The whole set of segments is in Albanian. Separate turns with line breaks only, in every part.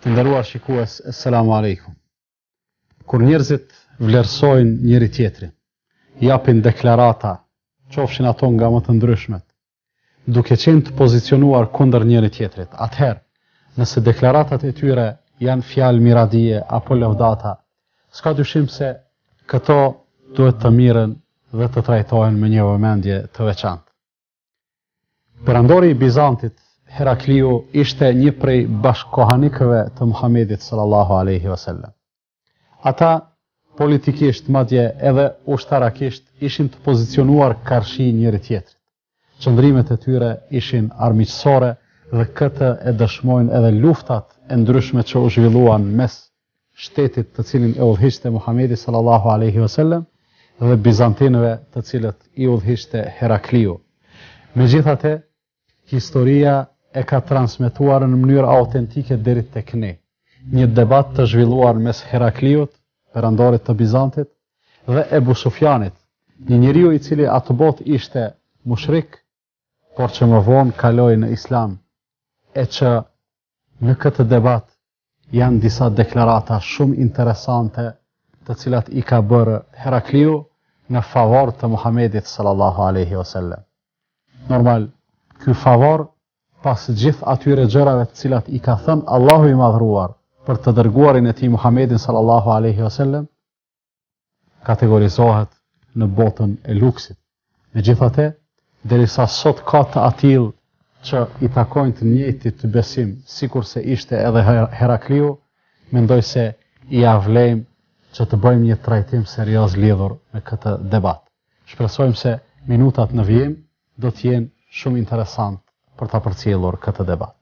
Të ndëruar shikues, selamu alaikum. Kur njerëzit vlerësojnë njëri tjetrin, japin deklarata, qofshin ato nga më të ndryshmet, duke qenë të pozicionuar kunder njëri tjetrit, atëherë, nëse deklaratat e tyre janë fjalë miradije apo lëvdata, s'ka dyshim se këto duhet të miren dhe të trajtojnë me një vëmendje të veçantë. Perandori i Bizantit, Herakliu ishte një prej bashkohanikëve të Muhamedit sallallahu alaihi wasallam. Ata politikisht madje edhe ushtarakisht ishin të pozicionuar karshi njëri tjetrit. Qëndrimet e tyre ishin armiqësore dhe këtë e dëshmojnë edhe luftat e ndryshme që u zhvilluan mes shtetit të cilin e udhëhiqte Muhamedi sallallahu alaihi wasallam dhe bizantinëve të cilët i udhëhiqte Herakliu. Megjithatë, historia e ka transmetuar në mënyrë autentike deri tek ne. Një debat të zhvilluar mes Herakliut, perandorit të Bizantit, dhe Ebu Sufjanit, një njeriu i cili atë botë ishte mushrik, por që më vonë kaloi në Islam, e që në këtë debat janë disa deklarata shumë interesante të cilat i ka bërë Herakliu në favor të Muhamedit sallallahu alaihi wasallam. Normal, ky favor pas gjithë atyre gjërave të cilat i ka thënë Allahu i madhruar për të dërguarin e ti Muhammedin sallallahu aleyhi wasallam, kategorizohet në botën e luksit. Me gjithate, derisa sot ka të atil që i takojnë të njëti të besim, si kurse ishte edhe Herakliu, mendoj se i avlejmë që të bëjmë një trajtim serios lidhur me këtë debat. Shpresojmë se minutat në vijim do të jenë shumë interesantë për ta përcjellur këtë debat.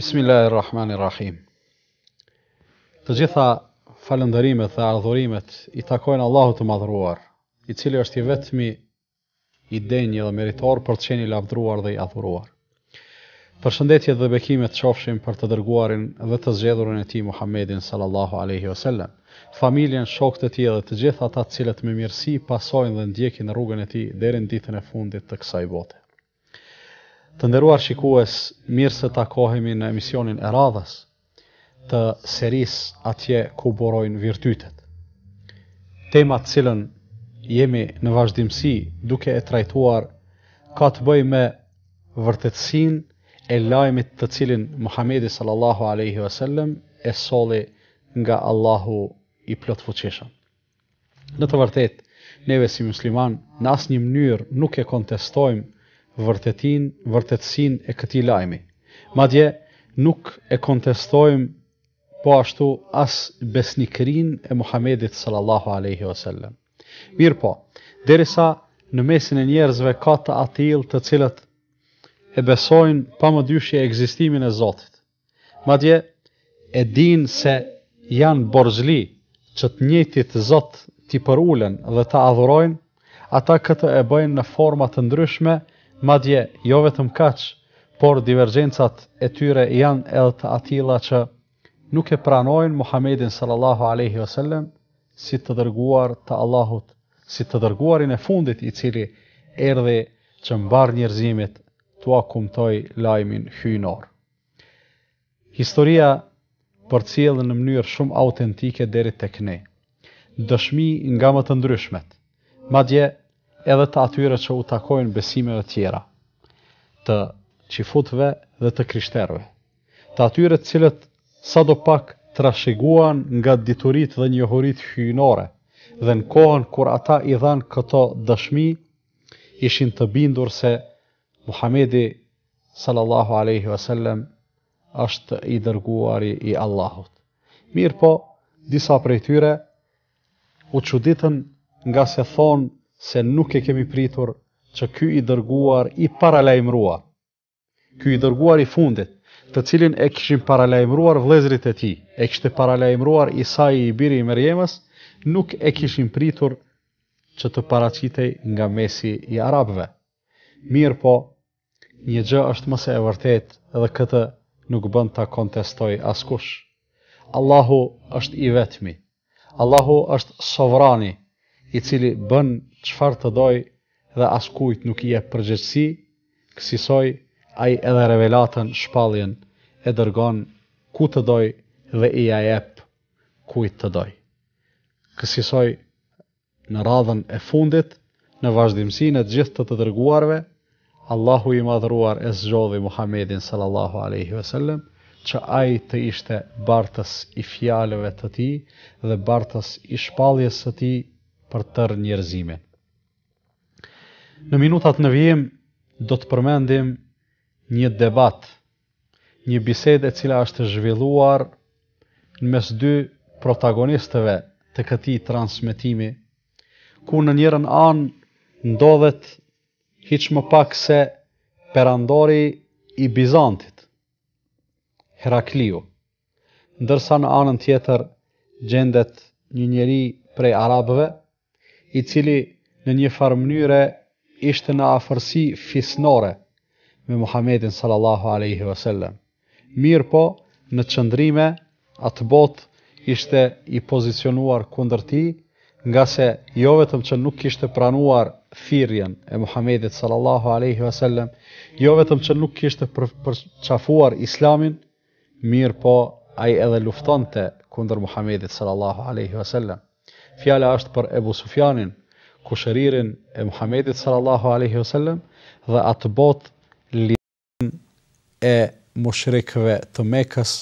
Bismillahirrahmanirrahim. Të gjitha falëndërimet dhe ardhurimet i takojnë Allahut të Madhruar, i cili është i vetmi i denjë dhe meritor për të qenë i lavdruar dhe i adhuruar. Përshëndetjet dhe bekimet qofshim për të dërguarin dhe të zgjedhurin e ti Muhammedin sallallahu aleyhi wasallam familjen, shokët e tij dhe të gjithë ata të cilët me mirësi pasojnë dhe ndjekin rrugën e tij deri në ditën e fundit të kësaj bote. Të nderuar shikues, mirë se takohemi në emisionin e radhës të serisë atje ku borojnë virtytet. Tema të cilën jemi në vazhdimsi duke e trajtuar ka të bëjë me vërtetësin e lajmit të cilin Muhamedi sallallahu alaihi wasallam e solli nga Allahu i plot fuqishëm. Në të vërtet, neve si musliman, në asë një mënyrë nuk e kontestojmë vërtetin, vërtetsin e këti lajmi. Madje, nuk e kontestojmë po ashtu as besnikrin e Muhamedit sallallahu aleyhi wasallam. Mirë po, derisa në mesin e njerëzve ka të atil të cilët e besojnë pa më dyshje egzistimin e Zotit. Madje, e din se janë borzli, që të të zot t'i përullen dhe t'a adhurojnë, ata këtë e bëjnë në format të ndryshme, madje jo vetëm kaq, por divergencat e tyre janë edhe të atilla që nuk e pranojnë Muhammedin sallallahu alaihi wasallam si të dërguar të Allahut, si të dërguarin e fundit i cili erdhi që mbar njerëzimit t'u akumtoj lajmin hyjnor. Historia por cilën në mënyrë shumë autentike deri tek ne. Dëshmi nga më të ndryshmet, madje edhe të atyre që u takojnë besimeve të tjera, të qifutve dhe të krishterëve, të atyre të cilët sadopak rashiguan nga dituritë dhe njohuritë hyjnore dhe në kohën kur ata i dhanë këto dëshmi, ishin të bindur se Muhamedi sallallahu alaihi wasallam është i dërguari i Allahut. Mirë po, disa prej tyre u quditën nga se thonë se nuk e kemi pritur që ky i dërguar i paralajmërua. Ky i dërguar i fundit, të cilin e kishin paralajmëruar vlezrit e ti, e kishte paralajmëruar i saj i biri i mërjemës, nuk e kishin pritur që të paracitej nga mesi i Arabve. Mirë po, një gjë është mëse e vërtet edhe këtë nuk bën ta kontestoj askush. Allahu është i vetmi. Allahu është sovrani, i cili bën çfarë të dojë dhe askujt nuk i jep përgjegjësi, kësaj ai edhe revelatën shpalljen e dërgon ku të dojë dhe i jep kujt të dojë. Kësaj në radhën e fundit, në vazhdimsinë e të gjithë të të dërguarve, Allahu i madhruar e zxodhi Muhammedin sallallahu aleyhi ve sellem, që aj të ishte bartës i fjalëve të ti dhe bartës i shpaljes të ti për tër njerëzime. Në minutat në vijim, do të përmendim një debat, një bisedë e cila është zhvilluar në mes dy protagonistëve të këti transmitimi, ku në njërën anë ndodhet hiq më pak se perandori i Bizantit, Herakliu, ndërsa në anën tjetër gjendet një njeri prej Arabëve, i cili në një farë mënyre ishte në afërsi fisnore me Muhammedin sallallahu aleyhi vësallem. Mirë po, në qëndrime, atë botë ishte i pozicionuar kundër ti, nga se jo vetëm që nuk ishte pranuar firjen e Muhamedit sallallahu alaihi wasallam, jo vetëm që nuk kishte për, për qafuar islamin, mirë po ai edhe luftonte kundër Muhamedit sallallahu alaihi wasallam. Fjala është për Ebu Sufjanin, kushëririn e Muhamedit sallallahu alaihi wasallam dhe atë bot lirin e mushrikve të Mekës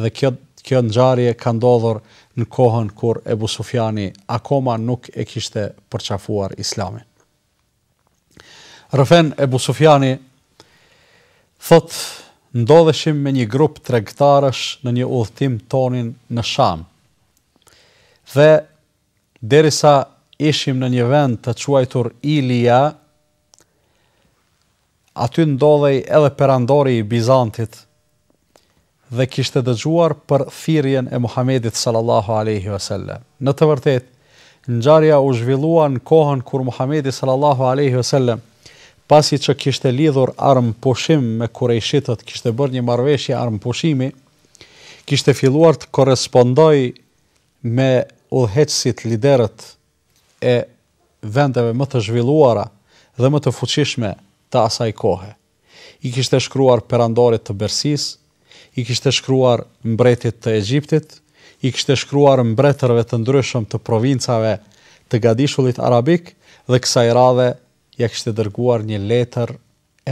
dhe kjo kjo ngjarje ka ndodhur në kohën kur Ebu Sufjani akoma nuk e kishte përçafuar Islamin. Rëfen Ebu Sufjani thot ndodheshim me një grup tregtarësh në një udhtim tonin në Sham. Dhe derisa ishim në një vend të quajtur Ilia, aty ndodhej edhe perandori i Bizantit, dhe kishte dëgjuar për thirrjen e Muhamedit sallallahu alaihi wasallam. Në të vërtetë, ngjarja u zhvillua në kohën kur Muhamedi sallallahu alaihi wasallam pasi që kishte lidhur armë pushim me kurejshitët, kishte bërë një marveshje armë pushimi, kishte filluar të korespondoj me ullheqësit liderët e vendeve më të zhvilluara dhe më të fuqishme të asaj kohë. I kishte shkruar perandorit të bërsisë, i kishte shkruar mbretit të Egjiptit, i kishte shkruar mbretërve të ndryshëm të provincave të gadishullit arabik dhe kësa i radhe ja kishte dërguar një letër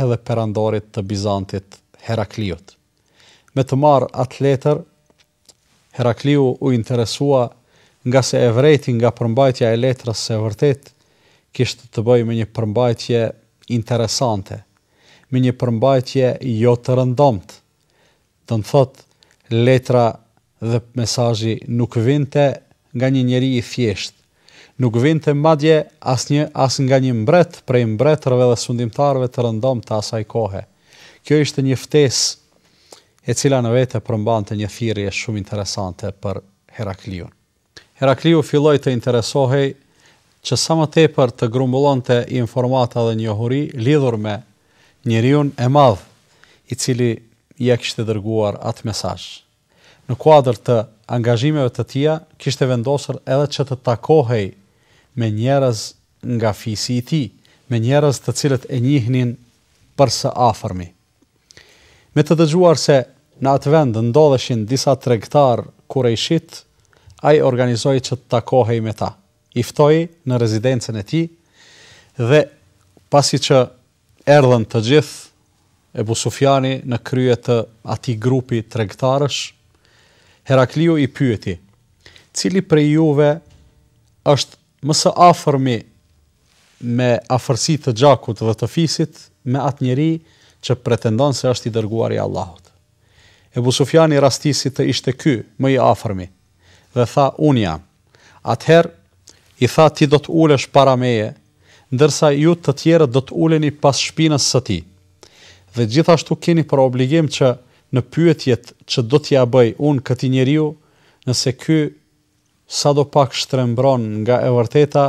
edhe perandorit të Bizantit Herakliut. Me të marë atë letër, Herakliu u interesua nga se e vrejti nga përmbajtja e letrës se vërtet kishtë të bëjë me një përmbajtje interesante, me një përmbajtje jo të rëndomtë, do të thot letra dhe mesazhi nuk vinte nga një njeri i thjesht. Nuk vinte madje as një as nga një mbret prej mbretërve dhe sundimtarëve të rëndom të asaj kohe. Kjo ishte një ftesë e cila në vetë përmbante një thirrje shumë interesante për Herakliun. Herakliu filloi të interesohej që sa më tepër të grumbullonte informata dhe njohuri lidhur me njeriu e madh i cili i e kishtë të dërguar atë mesaj. Në kuadrë të angazhimeve të tia, kishtë të vendosër edhe që të takohej me njerëz nga fisi i ti, me njerëz të cilët e njihnin për së afërmi. Me të dëgjuar se në atë vendë ndodheshin disa tregtar kure i shqit, a i organizoj që të takohej me ta. Iftoj në rezidencen e ti dhe pasi që erdhen të gjithë, Ebu Sufjani në krye të ati grupi tregtarësh, Herakliu i pyeti, cili prej juve është mësë afërmi me afërsi të gjakut dhe të fisit me atë njeri që pretendon se është i dërguar i Allahot. Ebu Sufjani rastisi të ishte ky, më i afërmi, dhe tha, unë jam. Atëherë, i tha, ti do të ulesh para meje, ndërsa ju të tjere do të uleni pas shpinës së ti dhe gjithashtu keni për obligim që në pyetjet që do t'ja bëj unë këti njeriu, nëse ky sa do pak shtrembron nga e vërteta,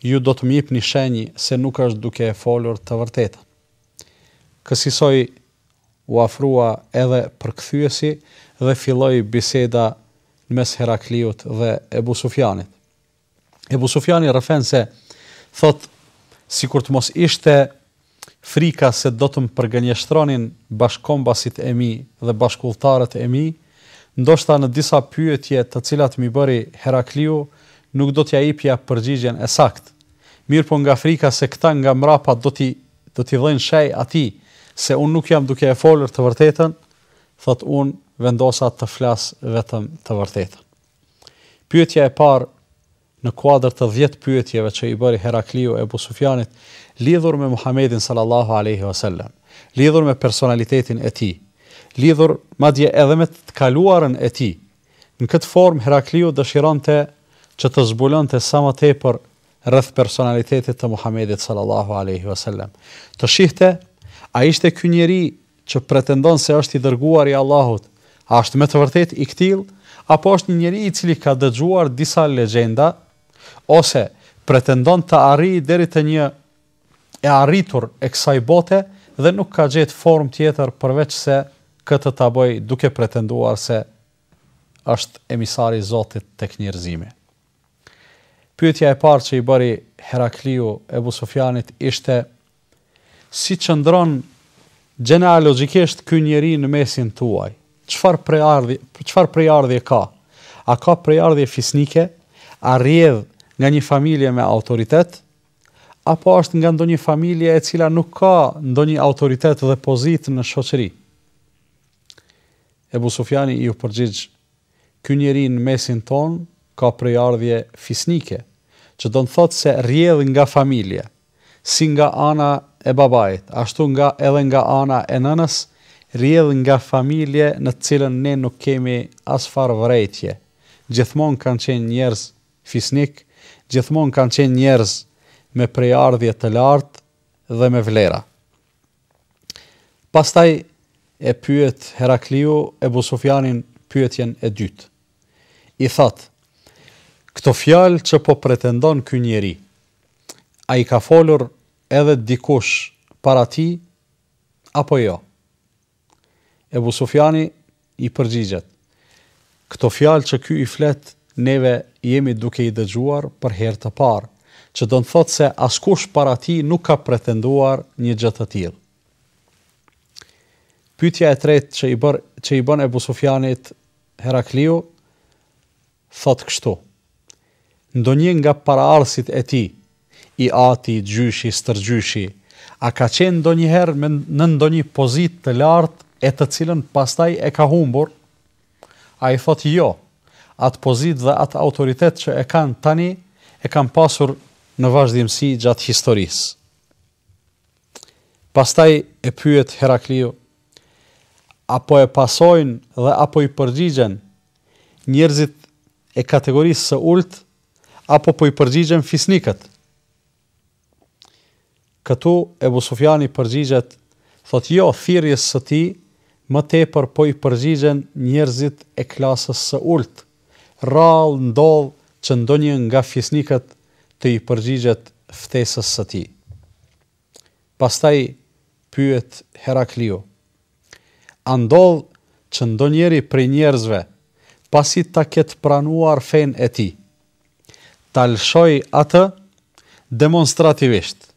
ju do të më një shenjë se nuk është duke e folur të vërteta. Kësisoj u afrua edhe për këthyesi dhe filloj biseda në mes Herakliut dhe Ebu Sufjanit. Ebu rëfen se thot si kur të mos ishte frika se do të më përgënjeshtronin bashkombasit e mi dhe bashkulltarët e mi, ndoshta në disa pyetje të cilat mi bëri Herakliu, nuk do t'ja japja përgjigjen e sakt. Mirë po nga frika se këta nga mrapa do t'i, do t'i dhejnë shej ati, se unë nuk jam duke e folër të vërtetën, thot unë vendosa të flasë vetëm të vërtetën. Pyetja e parë në kuadër të 10 pyetjeve që i bëri Herakliu e Sufjanit lidhur me Muhamedit sallallahu alaihi wasallam, lidhur me personalitetin e tij, lidhur madje edhe me të kaluarën e tij. Në këtë formë Herakliu dëshironte që të zbulonte sa më tepër rreth personalitetit të Muhamedit sallallahu alaihi wasallam. Të shihte a ishte ky njeri që pretendon se është i dërguar i Allahut, a është me të vërtet i ktill apo është një njeri i cili ka dëgjuar disa legjenda ose pretendon të arri deri te një e arritur e kësaj bote dhe nuk ka gjetë form tjetër përveç se këtë ta bëj duke pretenduar se është emisari i Zotit tek njerëzimi. Pyetja e parë që i bëri Herakliu e Abu Sufjanit ishte si çndron gjenealogjikisht ky njeri në mesin tuaj? Çfarë prejardhi çfarë prejardhi ka? A ka prejardhi fisnike? A rrjedh nga një familje me autoritet, apo është nga ndonjë familje e cila nuk ka ndonjë autoritet dhe pozit në shoqëri. Ebu Sufjani ju përgjigjë, kë njeri në mesin ton ka prejardhje fisnike, që do në thotë se rjedhë nga familje, si nga ana e babajt, ashtu nga edhe nga ana e nënës, rjedhë nga familje në cilën ne nuk kemi asfar vrejtje. Gjithmon kanë qenë njerëz fisnikë, gjithmonë kanë qenë njerëz me prejardhje të lartë dhe me vlera. Pastaj e pyet Herakliu e Bu Sofianin pyetjen e dytë. I that, këto fjalë që po pretendon ky njeri, a i ka folur edhe dikush para ti, apo jo? E Bu i përgjigjet, këto fjalë që ky i fletë neve jemi duke i dëgjuar për herë të parë, që do në thotë se askush para ti nuk ka pretenduar një gjëtë të tjilë. Pytja e tretë që i, bër, që i bën e Busufjanit Herakliu, thotë kështu. Ndo një nga para arsit e ti, i ati, gjyshi, stërgjyshi, a ka qenë ndo njëherë në ndo një pozit të lartë e të cilën pastaj e ka humbur? A i thotë jo, atë pozit dhe atë autoritet që e kanë tani, e kanë pasur në vazhdimësi gjatë historisë. Pastaj e pyet Herakliu, apo e pasojnë dhe apo i përgjigjen njerëzit e kategorisë së ulltë, apo po i përgjigjen fisnikët? Këtu e Busufjani përgjigjet, thot jo, firjes së ti, më tepër po i përgjigjen njerëzit e klasës së ulltë, rall ndodh që ndonjë nga fisnikët të i përgjigjet ftesës së tij. Pastaj pyet Herakliu: A ndoll që ndonjëri prej njerëzve pasi ta ketë pranuar fen e ti, ta lëshoj atë demonstrativisht,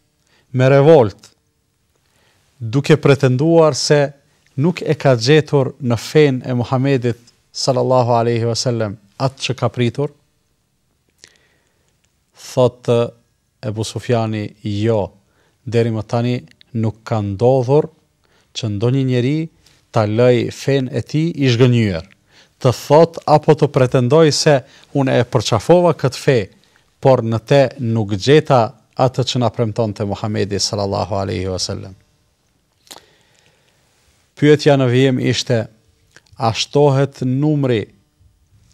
me revolt, duke pretenduar se nuk e ka gjetur në fen e Muhammedit sallallahu aleyhi vësallem atë që ka pritur? Thotë Ebu Sufjani, jo, deri më tani nuk ka ndodhur që ndonjë njeri ta lëj fen e ti i të thot apo të pretendoj se unë e përqafova këtë fe, por në te nuk gjeta atë që nga premton të Muhamedi sallallahu aleyhi wa Pyetja në vijem ishte, ashtohet numri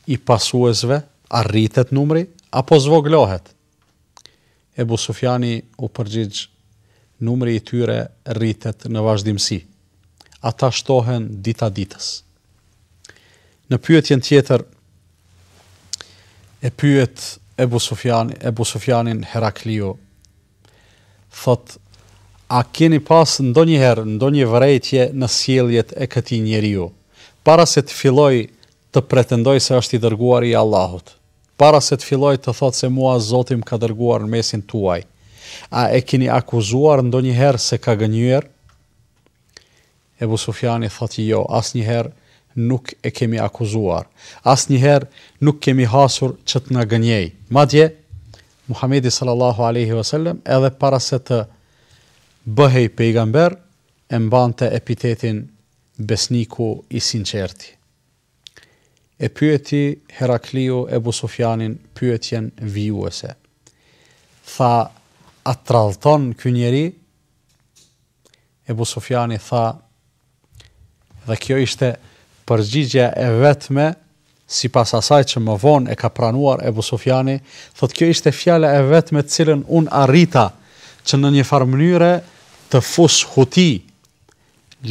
i pasuesve arritet numri apo zvoglohet? Ebu Sufjani u përgjigjë numri i tyre rritet në vazhdimësi. Ata shtohen dita ditës. Në pyetjen tjetër, e pyet Ebu, Sufjani, Ebu Sufjanin Heraklio, thot, a keni pas ndonjëherë, ndonjë vërejtje në sieljet e këti njeri ju, para se të filoj të pretendoj se është i dërguar i Allahut. Para se të filloj të thotë se mua Zoti më ka dërguar në mesin tuaj, a e keni akuzuar ndonjëherë se ka gënjur? Ebu Sufjani thotë jo, asnjëherë nuk e kemi akuzuar. Asnjëherë nuk kemi hasur që të na gënjej. Madje Muhamedi sallallahu alaihi wasallam edhe para se të bëhej pejgamber e mbante epitetin besniku i sinqerti e pyeti Heraklio e Busofjanin pyetjen vijuese. Tha, a tralton kë njeri? E Busofjani tha, dhe kjo ishte përgjigja e vetme, si pas asaj që më vonë e ka pranuar e Busofjani, thot kjo ishte fjale e vetme cilën unë arrita që në një farë mënyre të fusë huti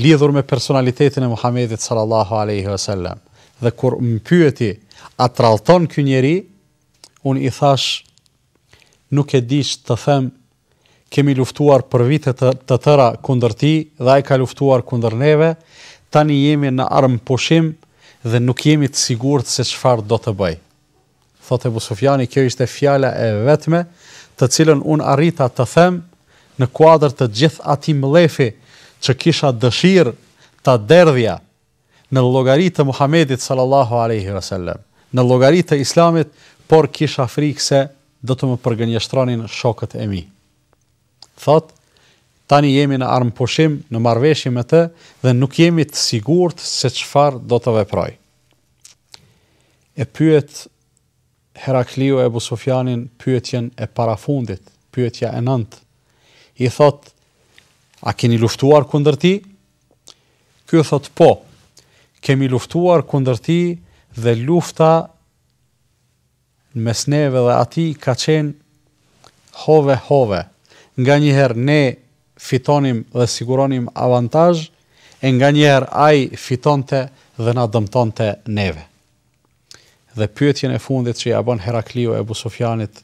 lidhur me personalitetin e Muhammedit sallallahu aleyhi vësallam dhe kur më pyeti a të ky kë njeri, unë i thash nuk e dish të them kemi luftuar për vite të, të tëra kundër ti dhe a i ka luftuar kundër neve, tani jemi në armë pushim dhe nuk jemi të sigur të se çfarë do të bëj. Thotë e Busofjani, kjo ishte fjala e vetme të cilën unë arrita të them në kuadrë të gjithë ati mlefi që kisha dëshirë të derdhja në llogaritë të Muhamedit sallallahu alaihi wasallam, në llogaritë të Islamit, por kisha frikë se do të më përgënjeshtronin shokët e mi. Thot Tani jemi në armë pushim, në marveshim e të, dhe nuk jemi të sigurt se qëfar do të vepraj. E pyet Heraklio e Busofjanin pyetjen e parafundit, pyetja e nënt. I thot, a keni luftuar kundër ti? Kjo thot, po, kemi luftuar kundër ti dhe lufta në mes neve dhe ati ka qenë hove hove. Nga njëherë ne fitonim dhe siguronim avantaj, e nga njëherë aj fitonte dhe na dëmtonte neve. Dhe pyetjen e fundit që i abon Heraklio e Busofjanit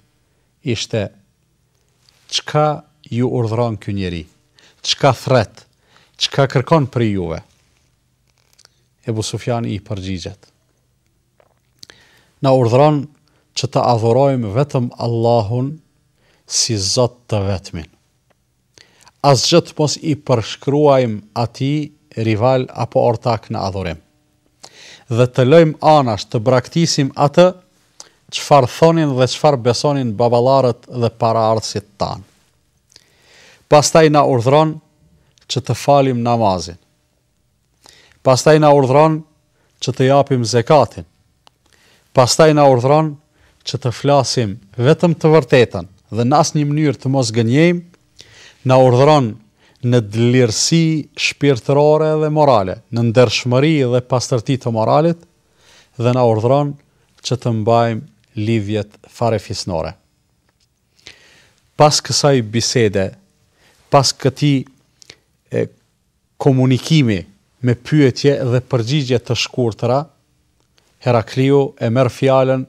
ishte qka ju urdhron kënjeri, qka thret, qka kërkon për juve, Ebu Sufjani i përgjigjet. Na urdhron që të adhurojmë vetëm Allahun si Zot të vetmin. Asgjë të mos i përshkruajmë ati rival apo ortak në adhurim. Dhe të lojmë anash të braktisim atë qëfar thonin dhe qëfar besonin babalarët dhe paraartësit tanë. Pastaj na urdhron që të falim namazin, Pastaj na urdhron që të japim zakatin. Pastaj na urdhron që të flasim vetëm të vërtetën dhe në asnjë mënyrë të mos gënjejmë. Na urdhron në dëlirësi shpirtërore dhe morale, në ndershmëri dhe pastërti të moralit dhe na urdhron që të mbajmë lidhjet farefisnore. Pas kësaj bisede, pas këtij komunikimi me pyetje dhe përgjigje të shkurtra, Herakliu e merr fjalën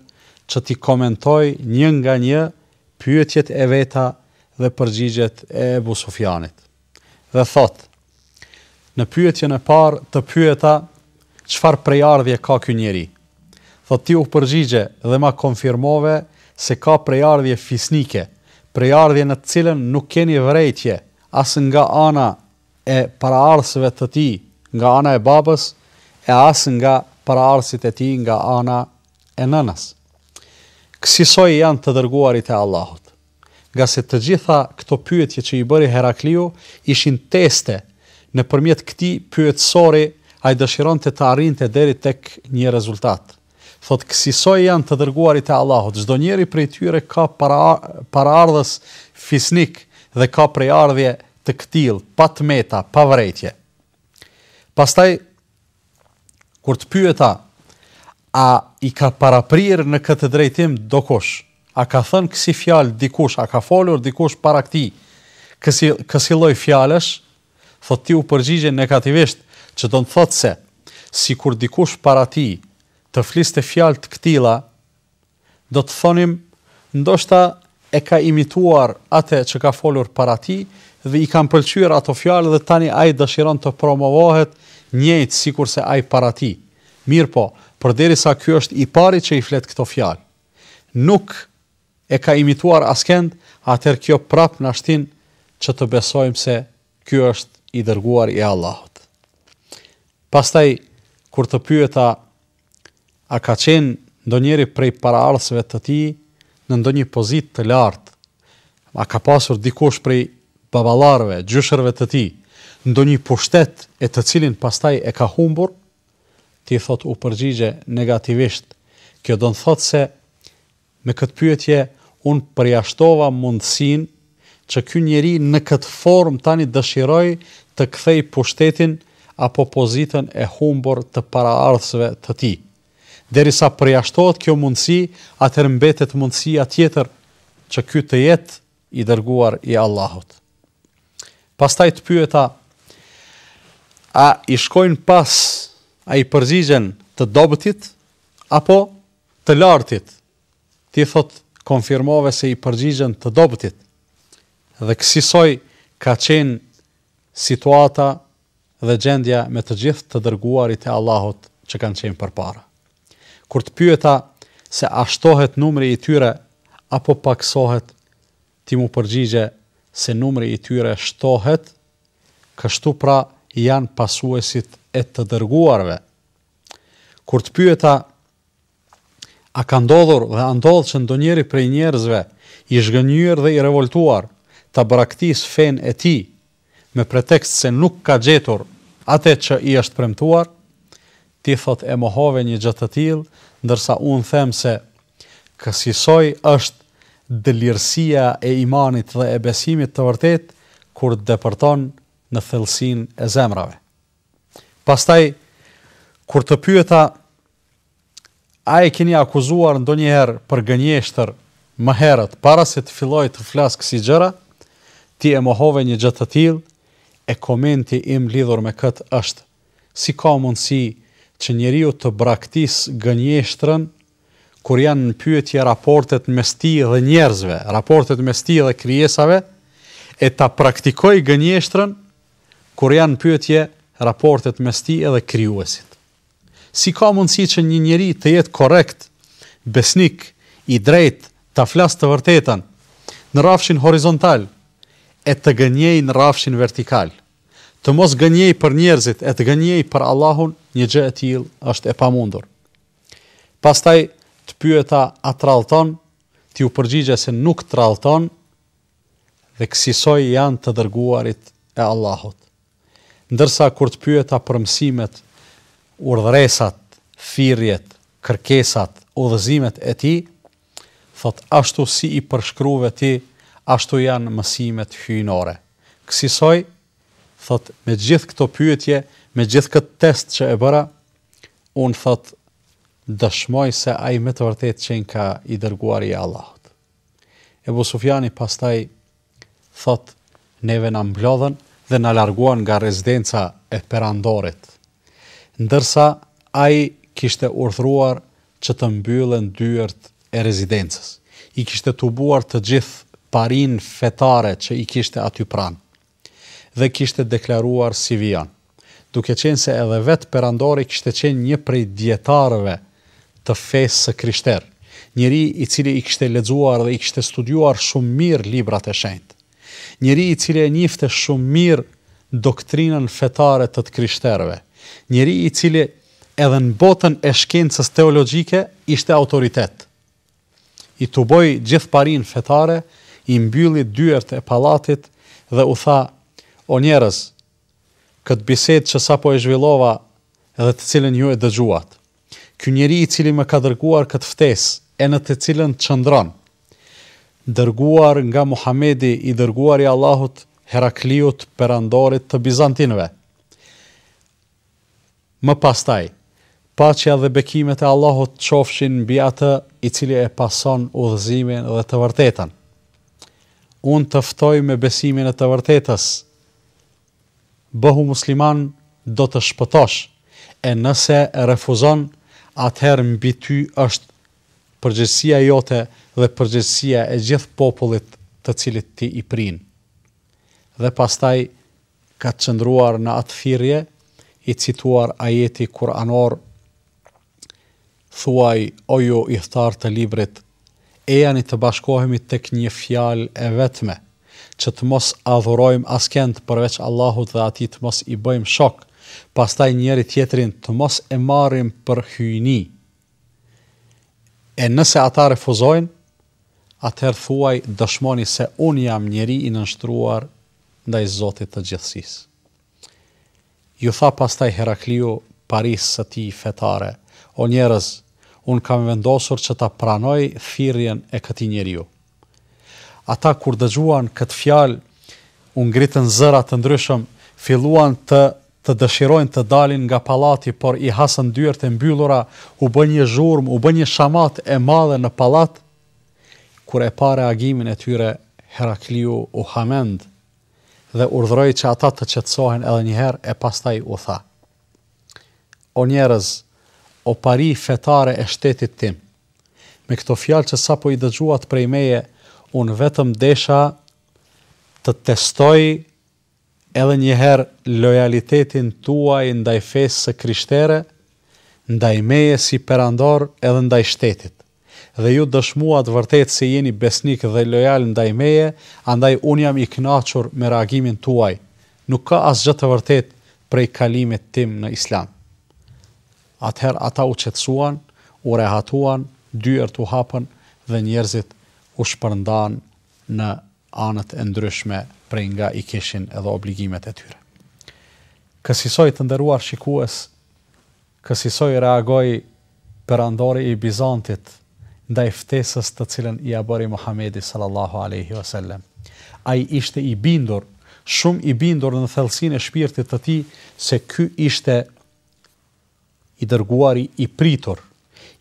që t'i komentoj një nga një pyetjet e veta dhe përgjigjet e Ebu Sufjanit. Dhe thot, në pyetjen e parë të pyeta qëfar prejardhje ka kjo njeri. Thot ti u përgjigje dhe ma konfirmove se ka prejardhje fisnike, prejardhje në cilën nuk keni vrejtje, asë nga ana e paraarsëve të ti, nga ana e babës e as nga paraardhësit e tij nga ana e nënës. Kësi janë të dërguarit e Allahut. Nga se të gjitha këto pyetje që i bëri Herakliu ishin teste në përmjet këti pyetësori a i dëshiron të të arrin të deri tek një rezultat. Thot, kësisoj janë të dërguarit e Allahot, zdo njeri prej tyre ka para, para ardhës fisnik dhe ka prej ardhje të këtil, të meta, pa vrejtje. Pastaj kur të pyeta a i ka paraprirë në këtë drejtim do kush? A ka thënë kësi fjalë dikush, a ka folur dikush para këti? Kësi kësi lloj fjalësh, thotë ti u përgjigje negativisht, që do të thotë se sikur dikush para ti të fliste fjalë të këtila, do të thonim ndoshta e ka imituar atë që ka folur para ti dhe i kanë pëlqyer ato fjalë dhe tani ai dëshiron të promovohet njëjtë sikur se aj para ti. Mirë po, përderi sa kjo është i pari që i fletë këto fjalë. Nuk e ka imituar askend, atër kjo prap në ashtin që të besojmë se kjo është i dërguar i Allahot. Pastaj, kur të pyeta a ka qenë ndo njeri prej para arsëve të ti në ndo një pozit të lartë, a ka pasur dikush prej babalarve, gjyshërve të ti, ndo një pushtet e të cilin pastaj e ka humbur, ti thot u përgjigje negativisht. Kjo do thot se me këtë pyetje unë përjashtova mundësin që kjo njeri në këtë form tani dëshiroj të kthej pushtetin apo pozitën e humbur të para ardhësve të ti. Derisa përjashtohet kjo mundësi, atër mbetet mundësia tjetër që kjo të jetë i dërguar i Allahot. Pastaj të pyeta, a i shkojnë pas, a i përzizhen të dobëtit, apo të lartit, ti thot konfirmove se i përgjigjen të dobëtit, dhe kësisoj ka qenë situata dhe gjendja me të gjithë të dërguarit e Allahot që kanë qenë për para. Kur të pyeta se ashtohet numri i tyre, apo paksohet ti mu përgjigje se numri i tyre shtohet, kështu pra nështë, janë pasuesit e të dërguarve. Kur të pyeta a ka ndodhur dhe a ndodh që ndonjëri prej njerëzve i zhgënjur dhe i revoltuar ta braktis fen e tij me pretekst se nuk ka gjetur atë që i është premtuar, ti thot e mohove një gjë të tillë, ndërsa un them se kësisoj është delirësia e imanit dhe e besimit të vërtet kur depërton në thellësinë e zemrave. Pastaj kur të pyeta a e keni akuzuar ndonjëherë për gënjeshtër më herët para se të filloj të flas kësaj gjëra, ti e mohove një gjë të tillë e komenti im lidhur me kët është si ka mundësi që njeriu të braktis gënjeshtrën kur janë në pyetje raportet mes ti dhe njerëzve, raportet mes ti dhe krijesave e ta praktikoj gënjeshtrën kur janë pyetje raportet mes ti edhe krijuesit. Si ka mundësi që një njeri të jetë korrekt, besnik, i drejtë, ta flasë të vërtetën në rrafshin horizontal e të gënjej në rrafshin vertikal? Të mos gënjej për njerëzit e të gënjej për Allahun, një gjë e tillë është e pamundur. Pastaj të pyeta a tradhton, ti u përgjigjesh se nuk tradhton dhe kësaj janë të dërguarit e Allahut ndërsa kur të pyeta për mësimet, urdhëresat, firrjet, kërkesat, udhëzimet e tij, thot ashtu si i përshkruve ti, ashtu janë mësimet hyjnore. Kësisoj, thot me gjithë këto pyetje, me gjithë këtë test që e bëra, un thot dëshmoj se ai me të vërtetë qenë ka i dërguar i Allahut. Ebu Sufjani pastaj thot neve në mblodhen dhe në larguan nga rezidenca e perandorit. Ndërsa, a i kishte urthruar që të mbyllën dyërt e rezidencës. I kishte të buar të gjithë parin fetare që i kishte aty pranë dhe kishte deklaruar si vian. Duke qenë se edhe vetë perandori kishte qenë një prej djetarëve të fesë së krishterë, njëri i cili i kishte ledzuar dhe i kishte studuar shumë mirë librat e shendë njëri i cili e njifte shumë mirë doktrinën fetare të të krishterve, njëri i cili edhe në botën e shkencës teologjike ishte autoritet. I të bojë gjithë parin fetare, i mbylli dyert e palatit dhe u tha, o njerës, këtë biset që sa po e zhvillova edhe të cilën ju e dëgjuat, kë njëri i cili me ka dërguar këtë ftes e në të cilën të qëndronë, dërguar nga Muhamedi i dërguar i Allahut Herakliut perandorit të Bizantinëve. Më pastaj, paqja dhe bekimet e Allahut qofshin mbi atë i cili e pason udhëzimin dhe të vërtetën. Unë të ftoj me besimin e të vërtetës. Bëhu musliman do të shpëtosh, e nëse e refuzon, atëherë mbi ty është përgjësia jote nështë dhe përgjësia e gjithë popullit të cilit ti i prinë. Dhe pastaj ka të qëndruar në atë firje, i cituar ajeti kur anor thuaj ojo i thtarë të librit, e janë i të bashkohemi të kënjë fjal e vetme, që të mos adhurojmë askend përveç Allahut dhe ati të mos i bëjmë shok, pastaj njeri tjetrin të mos e marim për hyjni. E nëse ata refuzojnë, atëherë thuaj dëshmoni se unë jam njeri i nështruar ndaj Zotit të gjithësis. Ju tha pastaj Herakliu Paris së ti fetare, o njerëz, unë kam vendosur që ta pranoj firjen e këti njeriu. Ata kur dëgjuan këtë fjalë, unë gritën zërat të ndryshëm, filluan të të dëshirojnë të dalin nga palati, por i hasën dyrët e mbyllura, u bë një zhurmë, u bë një shamat e madhe në palatë, kur e pa reagimin e tyre Herakliu u hamend dhe urdhëroi që ata të qetësohen edhe një herë e pastaj u tha O njerëz, o pari fetare e shtetit tim. Me këto fjalë që sapo i dëgjuat prej meje, un vetëm desha të testoj edhe një herë lojalitetin tuaj ndaj fesë së krishtere, ndaj meje si perandor edhe ndaj shtetit dhe ju dëshmuat vërtet se jeni besnik dhe lojal ndaj meje, andaj unë jam i knachur me reagimin tuaj. Nuk ka asgjë gjëtë vërtet prej kalimit tim në islam. Ather ata u qetsuan, u rehatuan, dyër të hapën dhe njerëzit u shpërndan në anët e ndryshme prej nga i kishin edhe obligimet e tyre. Kësisoj të ndëruar shikues, kësisoj reagoj për andori i Bizantit, ndaj ftesës të cilën i abori Muhamedi sallallahu aleyhi wasallam. A i ishte i bindur, shumë i bindur në thëlsin e shpirtit të ti, se ky ishte i dërguari i pritur,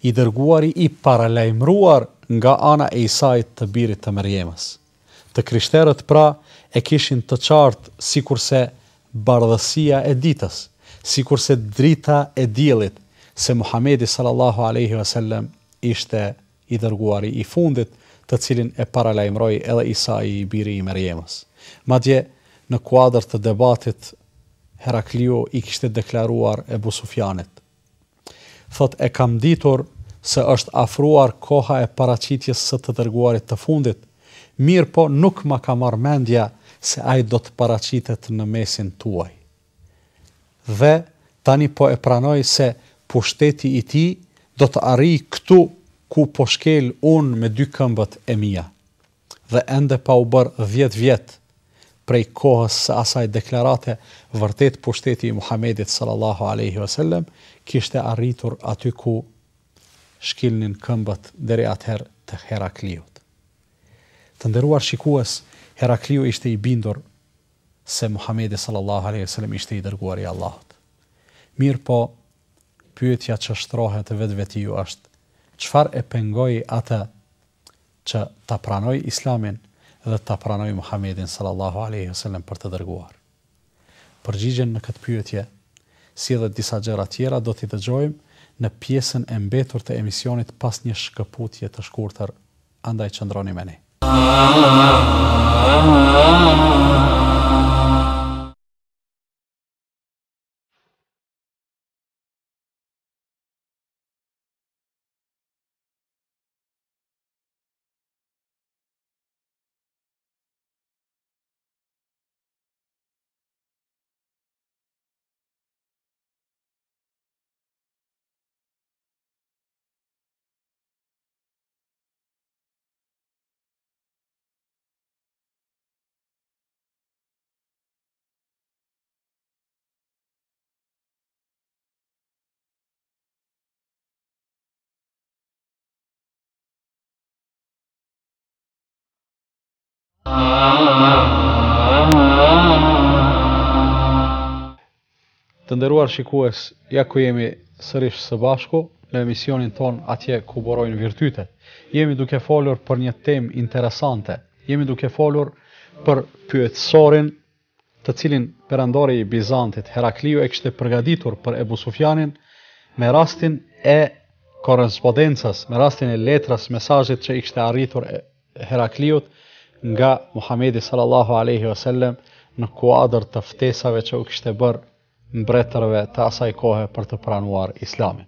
i dërguari i paralajmruar nga ana e isajt të birit të mërjemës. Të kryshterët pra e kishin të qartë si kurse bardhësia e ditës, si kurse drita e dilit, se Muhamedi sallallahu aleyhi wasallam ishte nështë i dërguari i fundit, të cilin e paralajmëroi edhe Isa i biri i Mariamës. Madje në kuadër të debatit Herakliu i kishte deklaruar e Sufjanit. Thot e kam ditur se është afruar koha e paracitjes së të dërguarit të fundit, mirë po nuk ma ka marrë mendja se aj do të paracitet në mesin tuaj. Dhe tani po e pranoj se pushteti i ti do të arri këtu ku po shkel unë me dy këmbët e mija, dhe ende pa u bërë dhjetë vjetë prej kohës së asaj deklarate vërtet pushteti i Muhamedit sallallahu alaihi wasallam kishte arritur aty ku shkilnin këmbët deri atëherë të Herakliut. Të ndëruar shikues, Herakliu ishte i bindur se Muhamedi sallallahu alaihi wasallam ishte i dërguar i Allahut. Mirpo pyetja që shtrohet ju është qëfar e pengoj atë që të pranoj islamin dhe të pranoj Muhammedin sallallahu aleyhi sallam për të dërguar. Përgjigjen në këtë pyetje, si edhe disa gjera tjera, do t'i dëgjojmë në pjesën e mbetur të emisionit pas një shkëputje të shkurëtër, andaj qëndroni me ne. nderuar shikues, ja ku jemi sërish së bashku në emisionin ton atje ku borojnë virtytet. Jemi duke folur për një temë interesante. Jemi duke folur për pyetësorin, të cilin perandori i Bizantit Herakliu e kishte përgatitur për Ebu Sufjanin me rastin e korrespondencës, me rastin e letrës, mesazhit që i kishte arritur Herakliut nga Muhamedi sallallahu alaihi wasallam në kuadër të ftesave që u kishte bërë mbretërve të asaj kohe për të pranuar islamin.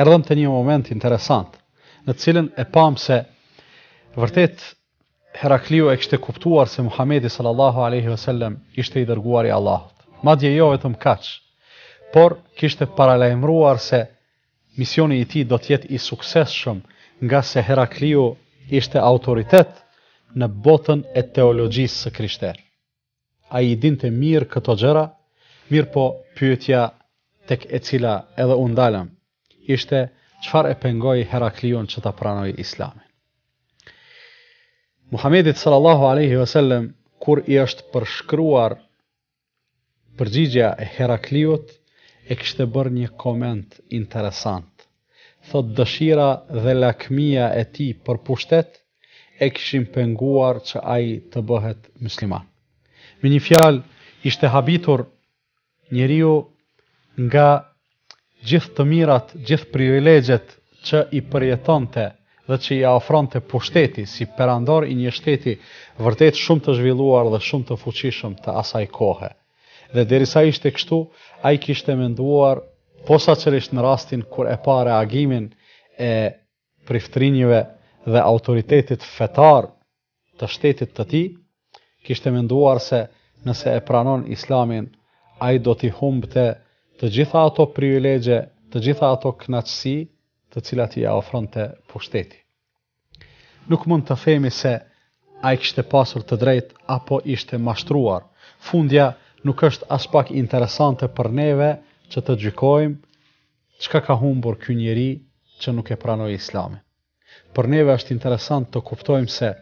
Erdhëm të një moment interesant, në cilin e pamë se vërtet Herakliu e kështë e kuptuar se Muhamedi sallallahu aleyhi vësallem ishte i dërguar i Allahot. Madje jo vetëm kaq, por kishte paralajmëruar se misioni i tij do të jetë i suksesshëm, nga se Herakliu ishte autoritet në botën e teologjisë së krishterë. Ai i dinte mirë këto gjëra Mirë po pyetja tek e cila edhe unë dalëm, ishte qëfar e pengoj Heraklion që të pranoj islamin. Muhammedit sallallahu aleyhi vësallem, kur i është përshkruar përgjigja e Herakliot, e kështë bërë një koment interesant. Thot dëshira dhe lakmia e ti për pushtet, e këshim penguar që ai të bëhet musliman. Me një fjal, ishte habitur njeriu nga gjithë të mirat, gjithë privilegjet që i përjeton të dhe që i afron të pushteti si perandor i një shteti vërtet shumë të zhvilluar dhe shumë të fuqishëm të asaj kohe. Dhe derisa ishte kështu, a i kishte menduar posa qërisht në rastin kur e pa reagimin e priftrinjive dhe autoritetit fetar të shtetit të ti, kishte menduar se nëse e pranon islamin ai do t'i humbte të gjitha ato privilegje, të gjitha ato knaqësi të cilat i ofronte pushteti. Nuk mund të themi se ai kishte pasur të drejtë apo ishte mashtruar. Fundja nuk është as pak interesante për neve që të gjykojmë çka ka humbur ky njeri që nuk e pranoi Islamin. Për neve është interesant të kuptojmë se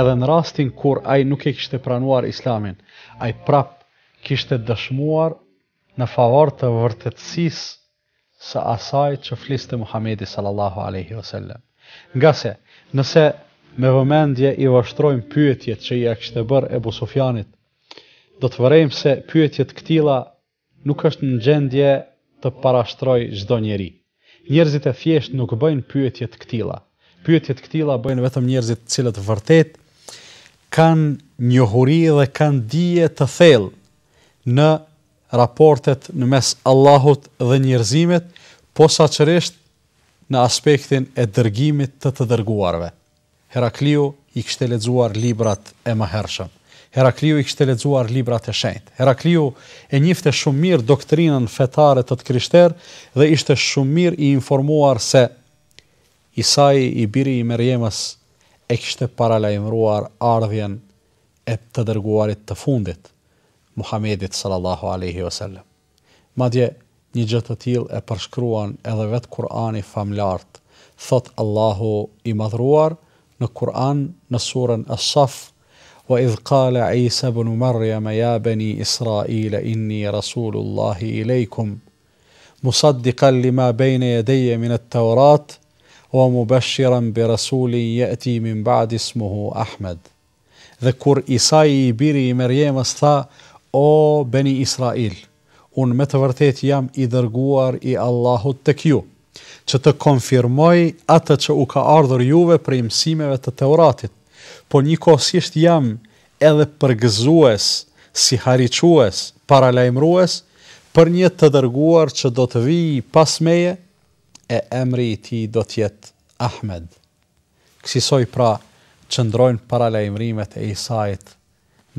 edhe në rastin kur ai nuk e kishte pranuar Islamin, ai prap kishte dëshmuar në favor të vërtetësis së asaj që fliste Muhamedi sallallahu aleyhi vësallem. Nga se, nëse me vëmendje i vështrojmë pyetjet që i e kështë e bërë Ebu Sufjanit, do të vërejmë se pyetjet këtila nuk është në gjendje të parashtroj zdo njeri. Njerëzit e thjesht nuk bëjnë pyetjet këtila. Pyetjet këtila bëjnë vetëm njerëzit cilët vërtet kanë njohuri dhe kanë dije të thellë në raportet në mes Allahut dhe njerëzimit, po sa qërisht në aspektin e dërgimit të të dërguarve. Herakliu i kështë të ledzuar librat e mahershëm. Herakliu i kështë të ledzuar librat e shenjt. Herakliu e njifte shumë mirë doktrinën fetare të të krishter dhe ishte shumë mirë i informuar se Isai i biri i merjemës e kështë paralajmruar ardhjen e të dërguarit të fundit. Muhamedit sallallahu alaihi wasallam. Madje një gjë të tillë e përshkruan edhe vet Kur'ani famlart. Thot Allahu i madhruar në Kur'an në surën As-Saff Wa idh qala Isa ibn Maryam ya bani Israil inni rasulullah ilaykum musaddiqan lima bayna yadayya min at-Tawrat wa mubashiran bi rasulin yati min ba'di ismuhu Ahmed. Dhe kur Isa i biri i Maryamës tha, O Beni Israel, unë me të vërtet jam i dërguar i Allahut të kju, që të konfirmoj atë që u ka ardhur juve për imësimeve të teoratit, po një kosisht jam edhe përgëzues, si haricues, paralajmrues, për një të dërguar që do të vijë pas meje, e emri i ti do tjetë Ahmed. Kësisoj pra ndrojnë paralajmrimet e isajt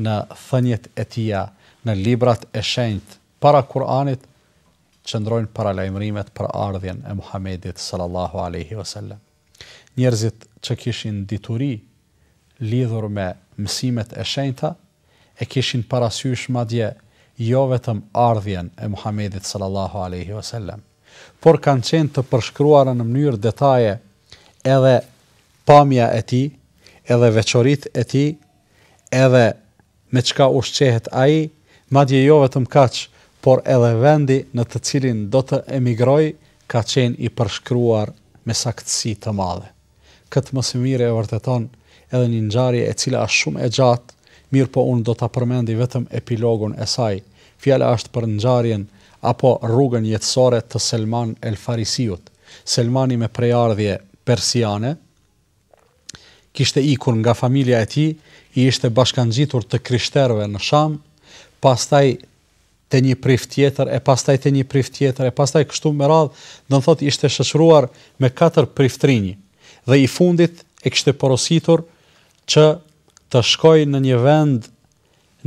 në thënjet e tia Ahmed në librat e shenjt para Kur'anit qëndrojnë para lajmërimet për ardhjen e Muhamedit sallallahu alaihi wasallam. Njerëzit që kishin dituri lidhur me mësimet e shenjta e kishin parasysh madje jo vetëm ardhjen e Muhamedit sallallahu alaihi wasallam, por kanë qenë të përshkruar në mënyrë detaje edhe pamja e tij, edhe veçoritë e tij, edhe me çka ushqehet ai madje jo vetëm kaç, por edhe vendi në të cilin do të emigroj ka qenë i përshkruar me saktësi të madhe. Këtë mos mirë e vërteton edhe një ngjarje e cila është shumë e gjatë, mirë po unë do ta përmendi vetëm epilogun e saj. Fjala është për ngjarjen apo rrugën jetësore të Selman el Farisiut. Selmani me prejardhje persiane kishte ikur nga familja e tij, i ishte bashkangjitur të krishterëve në Sham, pastaj te një prift tjetër e pastaj te një prift tjetër e pastaj kështu me radh, do të thotë ishte shoqëruar me katër priftrinj. Dhe i fundit e kishte porositur që të shkojë në një vend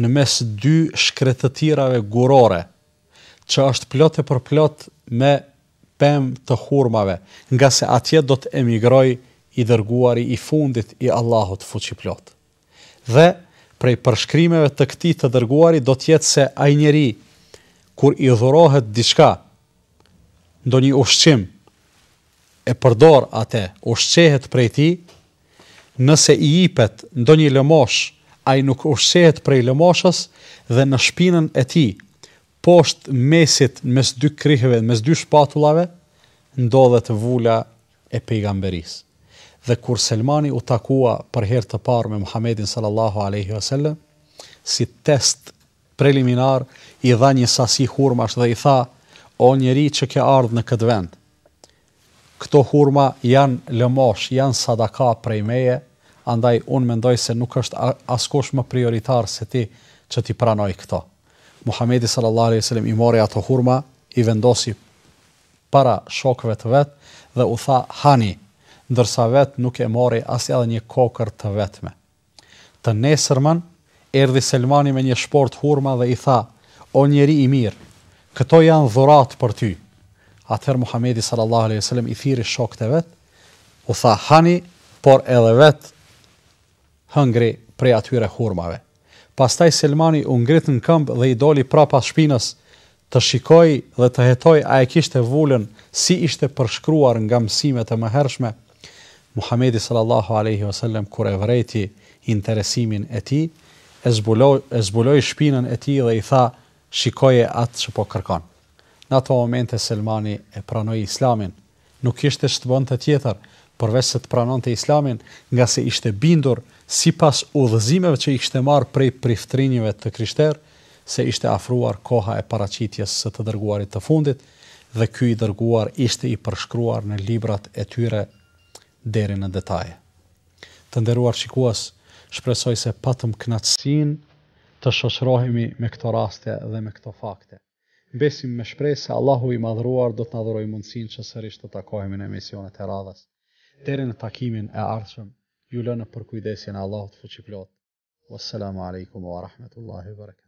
në mes dy shkretëtirave gurore, që është plot e për plot me pem të hurmave, nga se atje do të emigroj i dërguari i fundit i Allahot fuqi plot. Dhe, prej përshkrimeve të këti të dërguari do tjetë se a i njeri, kur i dhurohet diçka, ndo një ushqim, e përdor atë ushqehet prej ti, nëse i jipet ndo një lëmosh, a i nuk ushqehet prej lëmoshës, dhe në shpinën e ti, poshtë mesit mes dy kriheve, mes dy shpatulave, ndodhet vula e pejgamberisë dhe kur Selmani u takua për herë të parë me Muhamedit sallallahu alaihi wasallam si test preliminar i dha një sasi hurmash dhe i tha o njeri që ke ardhur në këtë vend këto hurma janë lëmosh janë sadaka prej meje andaj un mendoj se nuk është askush më prioritar se ti që ti pranoj këto Muhamedi sallallahu alaihi wasallam i mori ato hurma i vendosi para shokëve të vet dhe u tha hani ndërsa vetë nuk e mori as edhe një kokër të vetme. Të nesërmën, erdi Selmani me një shport hurma dhe i tha, o njeri i mirë, këto janë dhurat për ty. Atëherë Muhamedi sallallahu alaihi sallam i thiri shok të vetë, u tha hani, por edhe vetë hëngri prej atyre hurmave. Pastaj Selmani u ngritë në këmbë dhe i doli prapa shpinës, të shikoj dhe të hetoj a e kishte vullën si ishte përshkruar nga mësimet e mëhershme, Muhamedi sallallahu alaihi wasallam kur e vëreti interesimin e tij, e zbuloi e zbuloi shpinën e tij dhe i tha shikoje atë që po kërkon. Në ato momente Selmani e pranoi Islamin, nuk ishte shtbon të tjetër, përveç se të pranonte Islamin, nga se ishte bindur sipas udhëzimeve që i kishte marrë prej priftërinjve të krishterë se ishte afruar koha e paraqitjes së të dërguarit të fundit dhe ky i dërguar ishte i përshkruar në librat e tyre deri në detaje. Të nderuar shikues, shpresoj se patëm kënaqësin të shoqërohemi me këtë rast dhe me këto fakte. Besim me shpresë se Allahu i madhruar do të na dhurojë mundësinë që sërish të takohemi në emisionet e radhës. Deri në takimin e ardhshëm, ju lënë për kujdesjen e Allahut fuqiplot. Wassalamu alaikum wa rahmatullahi wa barakatuh.